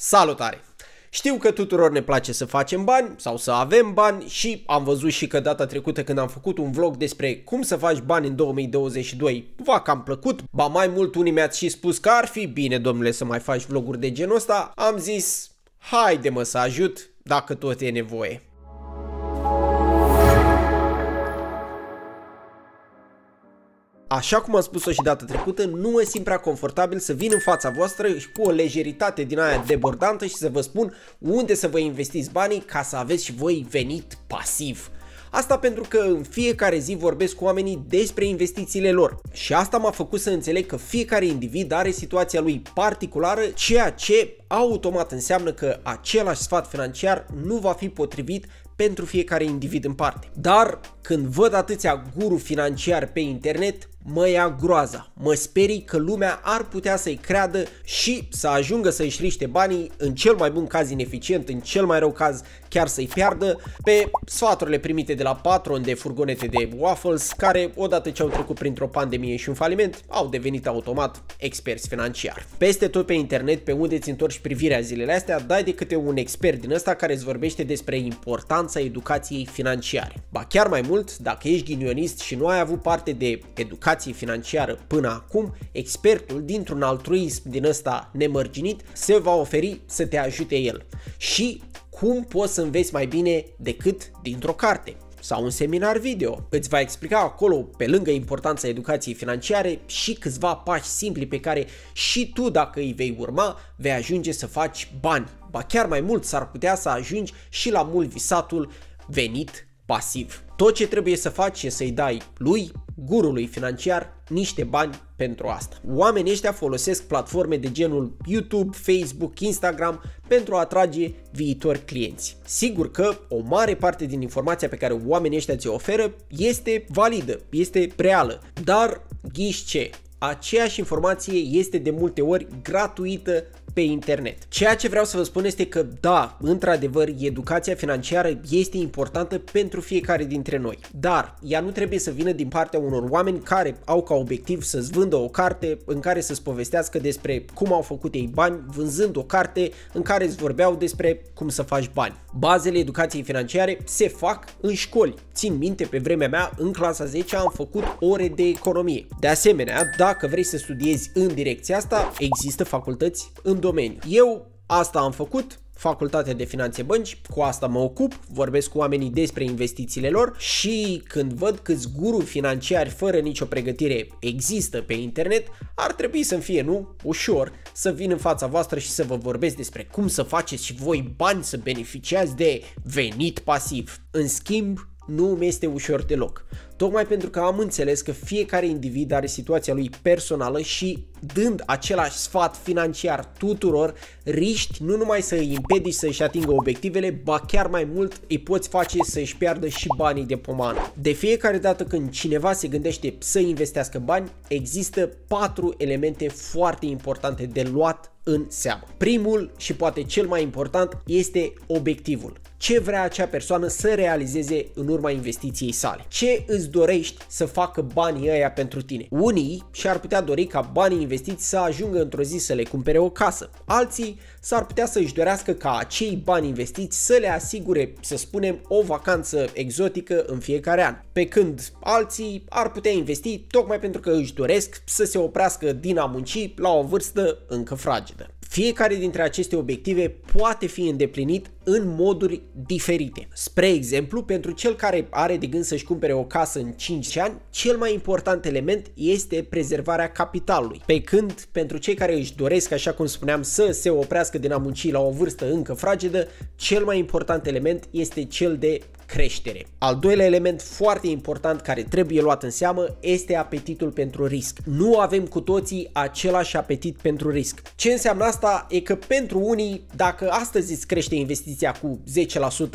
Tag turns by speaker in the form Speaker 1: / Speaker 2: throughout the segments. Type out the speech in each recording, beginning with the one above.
Speaker 1: Salutare! Știu că tuturor ne place să facem bani sau să avem bani și am văzut și că data trecută când am făcut un vlog despre cum să faci bani în 2022, v-a cam plăcut, ba mai mult unii mi-ați și spus că ar fi bine domnule să mai faci vloguri de genul ăsta, am zis haide mă să ajut dacă tot e nevoie. Așa cum am spus-o și data trecută, nu mă simt prea confortabil să vin în fața voastră și cu o lejeritate din aia debordantă și să vă spun unde să vă investiți banii ca să aveți și voi venit pasiv. Asta pentru că în fiecare zi vorbesc cu oamenii despre investițiile lor și asta m-a făcut să înțeleg că fiecare individ are situația lui particulară, ceea ce automat înseamnă că același sfat financiar nu va fi potrivit pentru fiecare individ în parte. Dar când văd atâția guru financiar pe internet, mă ia groaza, mă sperii că lumea ar putea să-i creadă și să ajungă să i riște banii, în cel mai bun caz ineficient, în cel mai rău caz chiar să-i piardă, pe sfaturile primite de la patron de furgonete de waffles, care odată ce au trecut printr-o pandemie și un faliment, au devenit automat experți financiari. Peste tot pe internet, pe unde ți întorci privirea zilele astea, dai de câte un expert din ăsta care îți vorbește despre importanța educației financiare. Ba chiar mai mult, dacă ești ghinionist și nu ai avut parte de educație, educație financiară până acum, expertul dintr-un altruism din ăsta nemărginit se va oferi să te ajute el. Și cum poți să înveți mai bine decât dintr-o carte sau un seminar video. Îți va explica acolo, pe lângă importanța educației financiare, și câțiva pași simpli pe care și tu, dacă îi vei urma, vei ajunge să faci bani. Ba chiar mai mult s-ar putea să ajungi și la mult visatul venit pasiv. Tot ce trebuie să faci e să-i dai lui gurului financiar niște bani pentru asta. Oamenii ăștia folosesc platforme de genul YouTube, Facebook, Instagram pentru a atrage viitori clienți. Sigur că o mare parte din informația pe care oamenii ăștia ți-o oferă este validă, este reală, dar ghiși ce? Aceeași informație este de multe ori gratuită pe internet. Ceea ce vreau să vă spun este că da, într-adevăr, educația financiară este importantă pentru fiecare dintre noi, dar ea nu trebuie să vină din partea unor oameni care au ca obiectiv să-ți vândă o carte în care să-ți povestească despre cum au făcut ei bani, vânzând o carte în care îți vorbeau despre cum să faci bani. Bazele educației financiare se fac în școli. Țin minte, pe vremea mea, în clasa 10 am făcut ore de economie. De asemenea, dacă vrei să studiezi în direcția asta, există facultăți în domenii. Eu asta am făcut, facultatea de finanțe bănci, cu asta mă ocup, vorbesc cu oamenii despre investițiile lor și când văd câți guru financiari fără nicio pregătire există pe internet, ar trebui să-mi fie, nu, ușor, să vin în fața voastră și să vă vorbesc despre cum să faceți și voi bani să beneficiați de venit pasiv. În schimb, nu mi este ușor deloc tocmai pentru că am înțeles că fiecare individ are situația lui personală și dând același sfat financiar tuturor, riști nu numai să îi împedici să-și atingă obiectivele, ba chiar mai mult îi poți face să-și piardă și banii de pomană. De fiecare dată când cineva se gândește să investească bani, există patru elemente foarte importante de luat în seamă. Primul și poate cel mai important este obiectivul. Ce vrea acea persoană să realizeze în urma investiției sale? Ce îți îți dorești să facă banii ăia pentru tine. Unii și-ar putea dori ca banii investiți să ajungă într-o zi să le cumpere o casă. Alții s-ar putea să își dorească ca acei bani investiți să le asigure, să spunem, o vacanță exotică în fiecare an. Pe când alții ar putea investi tocmai pentru că își doresc să se oprească din a munci la o vârstă încă fragedă. Fiecare dintre aceste obiective poate fi îndeplinit în moduri diferite. Spre exemplu, pentru cel care are de gând să-și cumpere o casă în 5 ani, cel mai important element este prezervarea capitalului. Pe când, pentru cei care își doresc, așa cum spuneam, să se oprească din a munci la o vârstă încă fragedă, cel mai important element este cel de creștere. Al doilea element foarte important care trebuie luat în seamă este apetitul pentru risc. Nu avem cu toții același apetit pentru risc. Ce înseamnă asta e că pentru unii, dacă astăzi îți crește investiția cu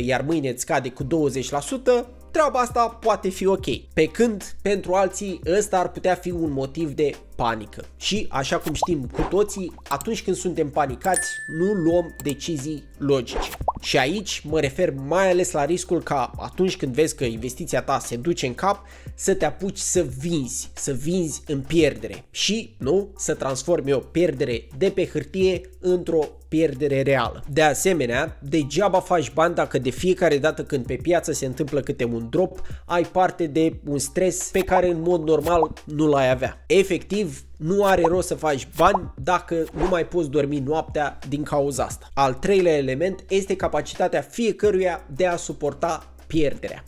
Speaker 1: 10%, iar mâine îți scade cu 20%, treaba asta poate fi ok. Pe când pentru alții ăsta ar putea fi un motiv de panică. Și așa cum știm cu toții, atunci când suntem panicați, nu luăm decizii logice. Și aici mă refer mai ales la riscul ca atunci când vezi că investiția ta se duce în cap, să te apuci să vinzi, să vinzi în pierdere și nu să transformi o pierdere de pe hârtie într-o pierdere reală. De asemenea, degeaba faci bani dacă de fiecare dată când pe piață se întâmplă câte un drop, ai parte de un stres pe care în mod normal nu l-ai avea. Efectiv, nu are rost să faci bani dacă nu mai poți dormi noaptea din cauza asta. Al treilea element este capacitatea fiecăruia de a suporta pierderea.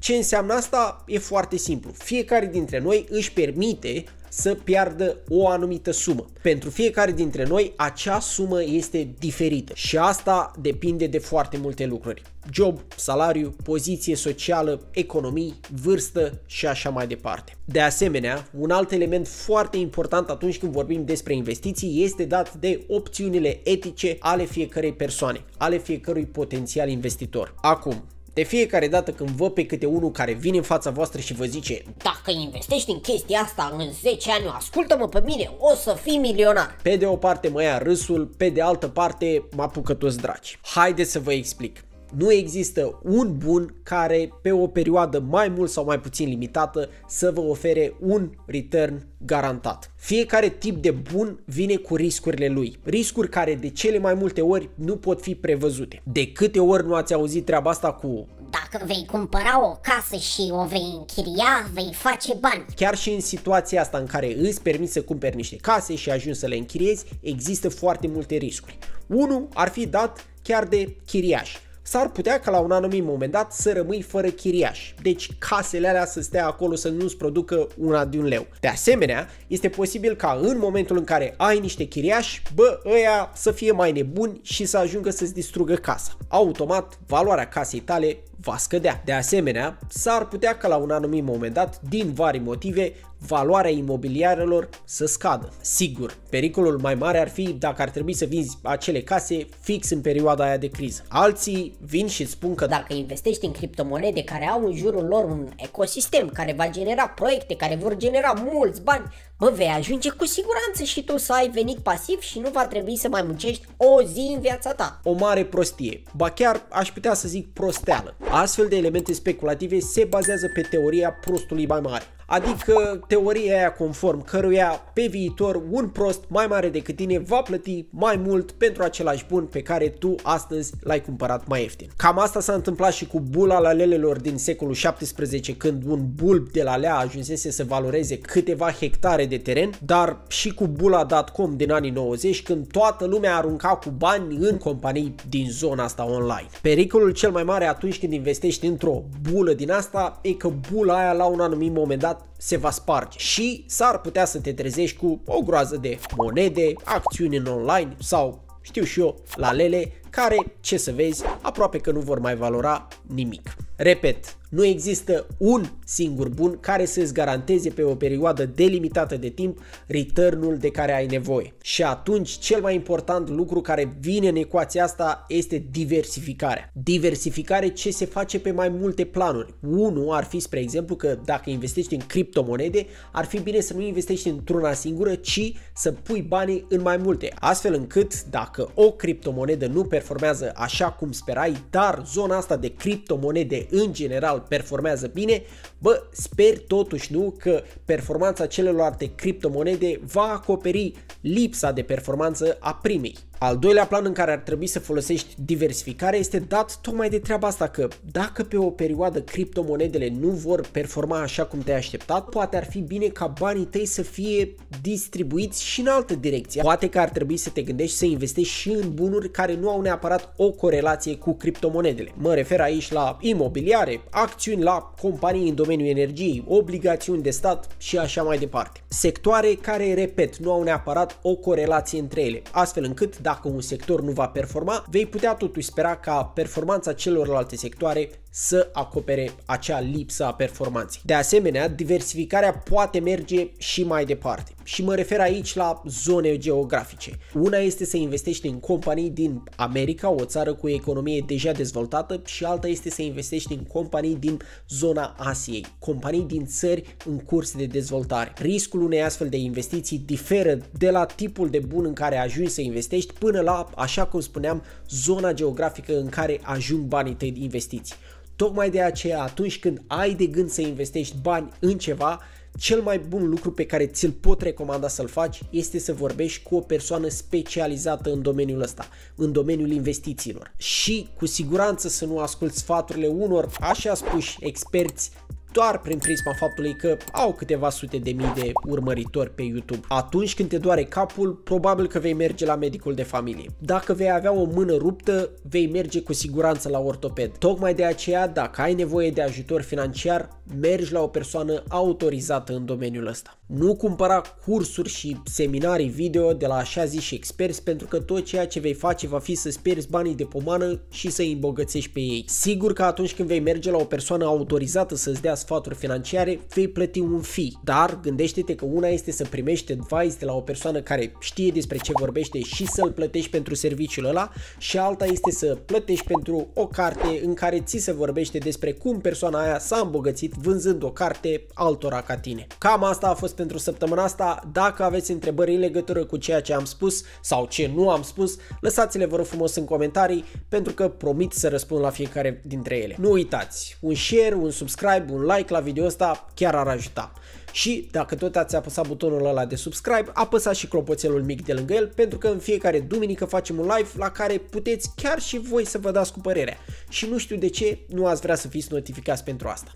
Speaker 1: Ce înseamnă asta? E foarte simplu. Fiecare dintre noi își permite să piardă o anumită sumă. Pentru fiecare dintre noi acea sumă este diferită și asta depinde de foarte multe lucruri. Job, salariu, poziție socială, economii, vârstă și așa mai departe. De asemenea, un alt element foarte important atunci când vorbim despre investiții este dat de opțiunile etice ale fiecărei persoane, ale fiecărui potențial investitor. Acum, de fiecare dată când vă pe câte unul care vine în fața voastră și vă zice Dacă investești în chestia asta în 10 ani, ascultă-mă pe mine, o să fii milionar. Pe de o parte mă ia râsul, pe de altă parte mă apucă toți dragi. Haideți să vă explic nu există un bun care pe o perioadă mai mult sau mai puțin limitată să vă ofere un return garantat. Fiecare tip de bun vine cu riscurile lui, riscuri care de cele mai multe ori nu pot fi prevăzute. De câte ori nu ați auzit treaba asta cu dacă vei cumpăra o casă și o vei închiria, vei face bani. Chiar și în situația asta în care îți permiți să cumperi niște case și ajungi să le închiriezi, există foarte multe riscuri. Unul ar fi dat chiar de chiriași s-ar putea ca la un anumit moment dat să rămâi fără chiriaș, deci casele alea să stea acolo să nu-ți producă una de un leu. De asemenea, este posibil ca în momentul în care ai niște chiriași, bă, ăia să fie mai nebuni și să ajungă să-ți distrugă casa. Automat, valoarea casei tale va scădea. De asemenea, s-ar putea ca la un anumit moment dat, din vari motive, valoarea imobiliarelor să scadă. Sigur, pericolul mai mare ar fi dacă ar trebui să vinzi acele case fix în perioada aia de criză. Alții vin și spun că da. dacă investești în criptomonede care au în jurul lor un ecosistem care va genera proiecte, care vor genera mulți bani, Mă, vei ajunge cu siguranță și tu să ai venit pasiv și nu va trebui să mai muncești o zi în viața ta. O mare prostie, ba chiar aș putea să zic prosteală. Astfel de elemente speculative se bazează pe teoria prostului mai mare Adică teoria aia conform căruia pe viitor un prost mai mare decât tine va plăti mai mult pentru același bun pe care tu astăzi l-ai cumpărat mai ieftin. Cam asta s-a întâmplat și cu bula la lelelor din secolul 17 când un bulb de la lea ajunsese să valoreze câteva hectare de teren, dar și cu bula .com din anii 90 când toată lumea arunca cu bani în companii din zona asta online. Pericolul cel mai mare atunci când investești într-o bulă din asta e că bula aia la un anumit moment dat dat se va sparge și s-ar putea să te trezești cu o groază de monede, acțiuni în online sau știu și eu, la lele, care, ce să vezi, aproape că nu vor mai valora nimic. Repet, nu există un singur bun care să îți garanteze pe o perioadă delimitată de timp returnul de care ai nevoie. Și atunci cel mai important lucru care vine în ecuația asta este diversificarea. Diversificare ce se face pe mai multe planuri. Unul ar fi, spre exemplu, că dacă investești în criptomonede, ar fi bine să nu investești într-una singură, ci să pui banii în mai multe, astfel încât dacă o criptomonedă nu performează așa cum sperai, dar zona asta de criptomonede în general general performează bine, Bă, sper totuși nu că performanța celorlalte criptomonede va acoperi lipsa de performanță a primei. Al doilea plan în care ar trebui să folosești diversificare este dat tocmai de treaba asta că dacă pe o perioadă criptomonedele nu vor performa așa cum te-ai așteptat, poate ar fi bine ca banii tăi să fie distribuiți și în altă direcție. Poate că ar trebui să te gândești să investești și în bunuri care nu au neapărat o corelație cu criptomonedele. Mă refer aici la imobiliare, acțiuni, la companii în domeniul domeniul energiei, obligațiuni de stat și așa mai departe. Sectoare care, repet, nu au neapărat o corelație între ele, astfel încât dacă un sector nu va performa, vei putea totuși spera ca performanța celorlalte sectoare să acopere acea lipsă a performanței. De asemenea, diversificarea poate merge și mai departe. Și mă refer aici la zone geografice. Una este să investești în companii din America, o țară cu economie deja dezvoltată, și alta este să investești în companii din zona Asiei, companii din țări în curs de dezvoltare. Riscul unei astfel de investiții diferă de la tipul de bun în care ajungi să investești până la, așa cum spuneam, zona geografică în care ajung banii tăi investiți. Tocmai de aceea, atunci când ai de gând să investești bani în ceva, cel mai bun lucru pe care ți-l pot recomanda să-l faci este să vorbești cu o persoană specializată în domeniul ăsta, în domeniul investițiilor. Și cu siguranță să nu asculti sfaturile unor, așa spuși, experți doar prin prisma faptului că au câteva sute de mii de urmăritori pe YouTube. Atunci când te doare capul, probabil că vei merge la medicul de familie. Dacă vei avea o mână ruptă, vei merge cu siguranță la ortoped. Tocmai de aceea, dacă ai nevoie de ajutor financiar, mergi la o persoană autorizată în domeniul ăsta. Nu cumpăra cursuri și seminarii video de la așa zis și experți pentru că tot ceea ce vei face va fi să-ți pierzi banii de pomană și să-i îmbogățești pe ei. Sigur că atunci când vei merge la o persoană autorizată să-ți dea sfaturi financiare, vei plăti un fi. dar gândește-te că una este să primești advice de la o persoană care știe despre ce vorbește și să-l plătești pentru serviciul ăla și alta este să plătești pentru o carte în care ți se vorbește despre cum persoana aia s-a îmbogățit vânzând o carte altora ca tine. Cam asta a fost pentru săptămâna asta. Dacă aveți întrebări în legătură cu ceea ce am spus sau ce nu am spus, lăsați-le vă rog frumos în comentarii pentru că promit să răspund la fiecare dintre ele. Nu uitați, un share, un subscribe, un like la video ăsta chiar ar ajuta. Și dacă tot ați apăsat butonul ăla de subscribe, apăsați și clopoțelul mic de lângă el, pentru că în fiecare duminică facem un live la care puteți chiar și voi să vă dați cu părerea. Și nu știu de ce nu ați vrea să fiți notificați pentru asta.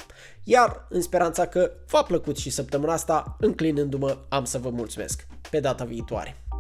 Speaker 1: Iar în speranța că v-a plăcut și săptămâna asta, înclinându-mă, am să vă mulțumesc. Pe data viitoare!